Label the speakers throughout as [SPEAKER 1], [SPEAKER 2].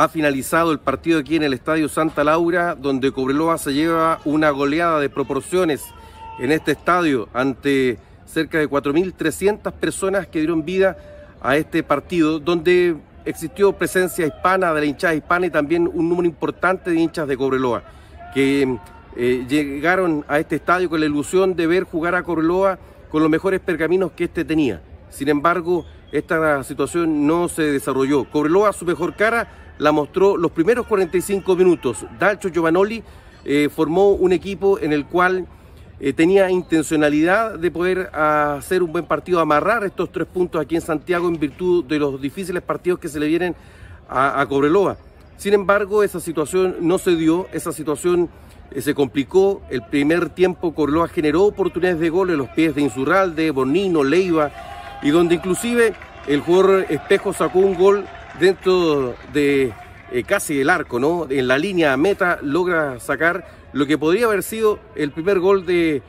[SPEAKER 1] Ha finalizado el partido aquí en el Estadio Santa Laura, donde Cobreloa se lleva una goleada de proporciones en este estadio ante cerca de 4.300 personas que dieron vida a este partido, donde existió presencia hispana, de la hinchada hispana y también un número importante de hinchas de Cobreloa, que eh, llegaron a este estadio con la ilusión de ver jugar a Cobreloa con los mejores pergaminos que este tenía. Sin embargo, esta situación no se desarrolló. Cobreloa su mejor cara la mostró los primeros 45 minutos. Dalcho Giovanoli eh, formó un equipo en el cual eh, tenía intencionalidad de poder hacer un buen partido, amarrar estos tres puntos aquí en Santiago en virtud de los difíciles partidos que se le vienen a, Cobreloa. Sin embargo, esa situación no se dio, esa situación eh, se complicó. El primer tiempo Cobreloa generó oportunidades de gol en los pies de Insurralde, Bonino, Leiva, y donde inclusive el jugador Espejo sacó un gol dentro de eh, casi el arco, ¿no? En la línea meta logra sacar lo que podría haber sido el primer gol de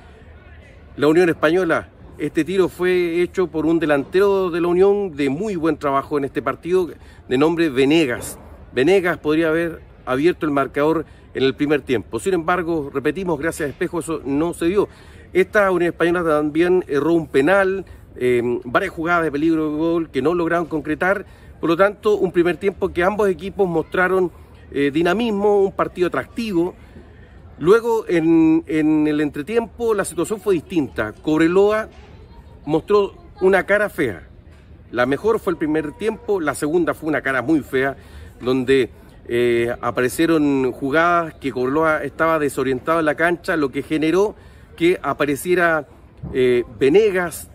[SPEAKER 1] la Unión Española. Este tiro fue hecho por un delantero de la Unión de muy buen trabajo en este partido, de nombre Venegas. Venegas podría haber abierto el marcador en el primer tiempo. Sin embargo, repetimos, gracias a Espejo, eso no se dio. Esta Unión Española también erró un penal, eh, varias jugadas de peligro de gol que no lograron concretar por lo tanto, un primer tiempo que ambos equipos mostraron eh, dinamismo, un partido atractivo. Luego, en, el entretiempo, la situación fue distinta. Cobreloa mostró una cara fea. La mejor fue el primer tiempo, la segunda fue una cara muy fea, donde eh, aparecieron jugadas que Cobreloa estaba desorientado en la cancha, lo que generó que apareciera eh, Venegas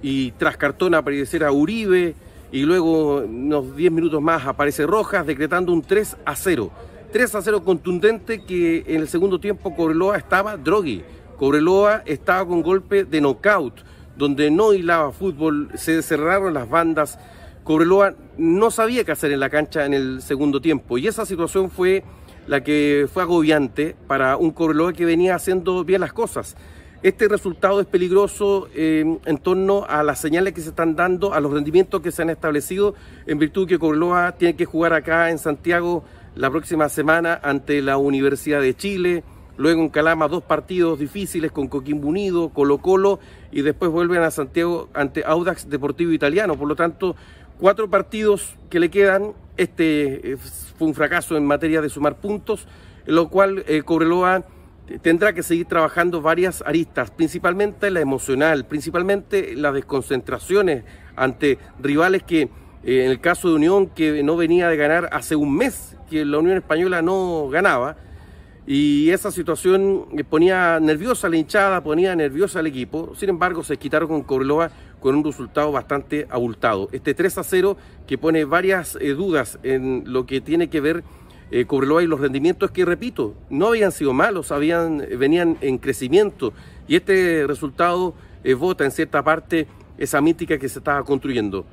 [SPEAKER 1] y tras cartón apareciera Uribe, y luego unos 10 minutos más aparece Rojas decretando un 3 a 0. 3 a 0 contundente que en el segundo tiempo Cobreloa estaba drogui. Cobreloa estaba con golpe de knockout, donde no hilaba fútbol, se cerraron las bandas. Cobreloa no sabía qué hacer en la cancha en el segundo tiempo y esa situación fue la que fue agobiante para un Cobreloa que venía haciendo bien las cosas. Este resultado es peligroso eh, en torno a las señales que se están dando, a los rendimientos que se han establecido, en virtud que Cobreloa tiene que jugar acá en Santiago la próxima semana ante la Universidad de Chile, luego en Calama dos partidos difíciles con Coquimbo Unido, Colo Colo, y después vuelven a Santiago ante Audax Deportivo Italiano. Por lo tanto, cuatro partidos que le quedan. Este eh, fue un fracaso en materia de sumar puntos, lo cual eh, Cobreloa tendrá que seguir trabajando varias aristas, principalmente la emocional, principalmente las desconcentraciones ante rivales que, eh, en el caso de Unión, que no venía de ganar hace un mes, que la Unión Española no ganaba, y esa situación eh, ponía nerviosa a la hinchada, ponía nerviosa al equipo, sin embargo se quitaron con Corloa con un resultado bastante abultado. Este 3 a 0 que pone varias eh, dudas en lo que tiene que ver eh, Cobreloa y los rendimientos que, repito, no habían sido malos, habían, eh, venían en crecimiento. Y este resultado vota eh, en cierta parte esa mística que se estaba construyendo.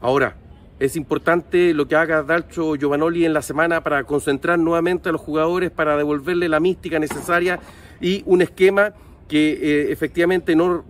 [SPEAKER 1] Ahora, es importante lo que haga Dalcho Giovanoli en la semana para concentrar nuevamente a los jugadores, para devolverle la mística necesaria y un esquema que eh, efectivamente no,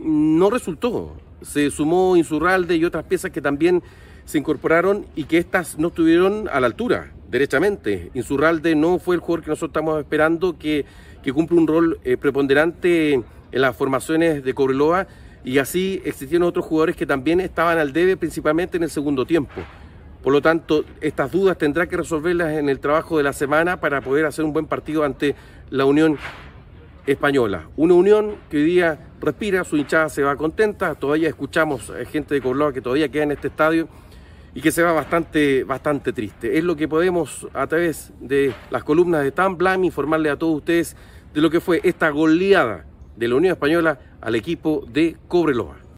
[SPEAKER 1] no resultó. Se sumó Insurralde y otras piezas que también se incorporaron y que estas no estuvieron a la altura derechamente. Insurralde no fue el jugador que nosotros estamos esperando, que, que cumple un rol eh, preponderante en las formaciones de Cobreloa y así existieron otros jugadores que también estaban al debe, principalmente en el segundo tiempo. Por lo tanto, estas dudas tendrá que resolverlas en el trabajo de la semana para poder hacer un buen partido ante la Unión Española. Una Unión que hoy día respira, su hinchada se va contenta, todavía escuchamos eh, gente de Cobreloa que todavía queda en este estadio y que se va bastante, bastante triste. Es lo que podemos a través de las columnas de Tan Blam informarle a todos ustedes de lo que fue esta goleada de la Unión Española al equipo de Cobreloa.